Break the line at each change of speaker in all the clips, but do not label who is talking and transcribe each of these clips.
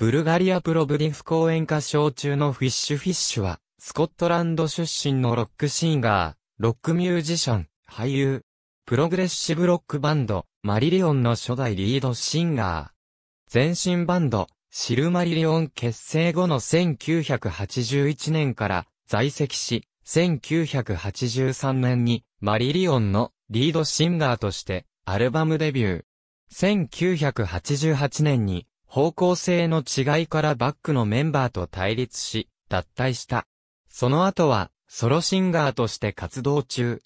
ブルガリアプロブディフ公演歌唱中のフィッシュフィッシュは、スコットランド出身のロックシンガー、ロックミュージシャン、俳優、プログレッシブロックバンド、マリリオンの初代リードシンガー。前身バンド、シルマリリオン結成後の1981年から在籍し、1983年にマリリオンのリードシンガーとしてアルバムデビュー。1988年に方向性の違いからバックのメンバーと対立し、脱退した。その後は、ソロシンガーとして活動中。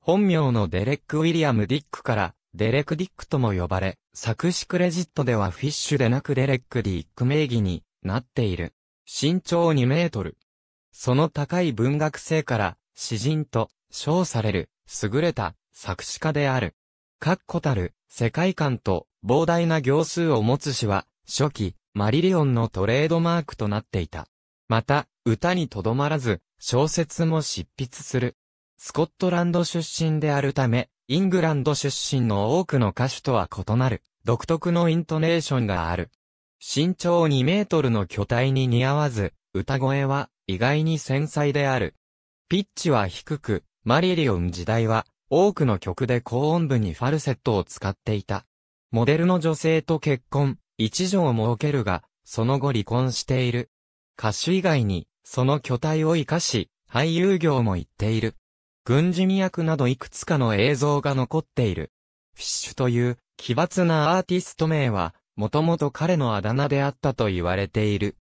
本名のデレック・ウィリアム・ディックから、デレク・ディックとも呼ばれ、作詞クレジットではフィッシュでなくデレック・ディック名義になっている。身長2メートル。その高い文学性から、詩人と称される、優れた作詞家である。確固たる世界観と膨大な行数を持つ詩は、初期、マリリオンのトレードマークとなっていた。また、歌にとどまらず、小説も執筆する。スコットランド出身であるため、イングランド出身の多くの歌手とは異なる、独特のイントネーションがある。身長2メートルの巨体に似合わず、歌声は意外に繊細である。ピッチは低く、マリリオン時代は多くの曲で高音部にファルセットを使っていた。モデルの女性と結婚、一女を設けるが、その後離婚している。歌手以外に、その巨体を活かし、俳優業も行っている。軍事未役などいくつかの映像が残っている。フィッシュという、奇抜なアーティスト名は、もともと彼のあだ名であったと言われている。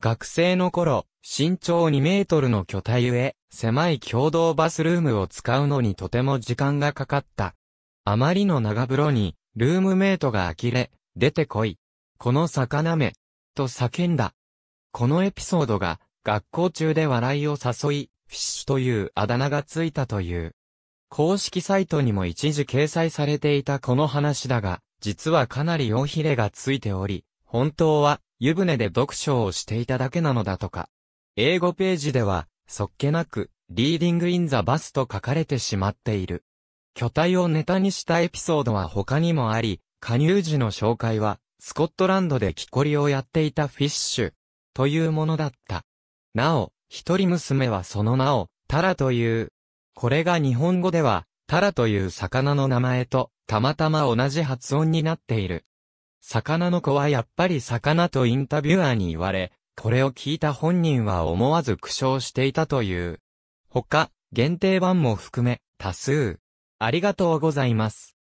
学生の頃、身長2メートルの巨体ゆえ、狭い共同バスルームを使うのにとても時間がかかった。あまりの長風呂に、ルームメイトが呆れ、出てこい、この魚目、と叫んだ。このエピソードが、学校中で笑いを誘い、フィッシュというあだ名がついたという。公式サイトにも一時掲載されていたこの話だが、実はかなり尾ひれがついており、本当は湯船で読書をしていただけなのだとか。英語ページでは、そっけなく、リーディングインザバスと書かれてしまっている。巨体をネタにしたエピソードは他にもあり、加入時の紹介は、スコットランドで木こりをやっていたフィッシュ、というものだった。なお、一人娘はその名を、タラという。これが日本語では、タラという魚の名前と、たまたま同じ発音になっている。魚の子はやっぱり魚とインタビュアーに言われ、これを聞いた本人は思わず苦笑していたという。他、限定版も含め、多数。ありがとうございます。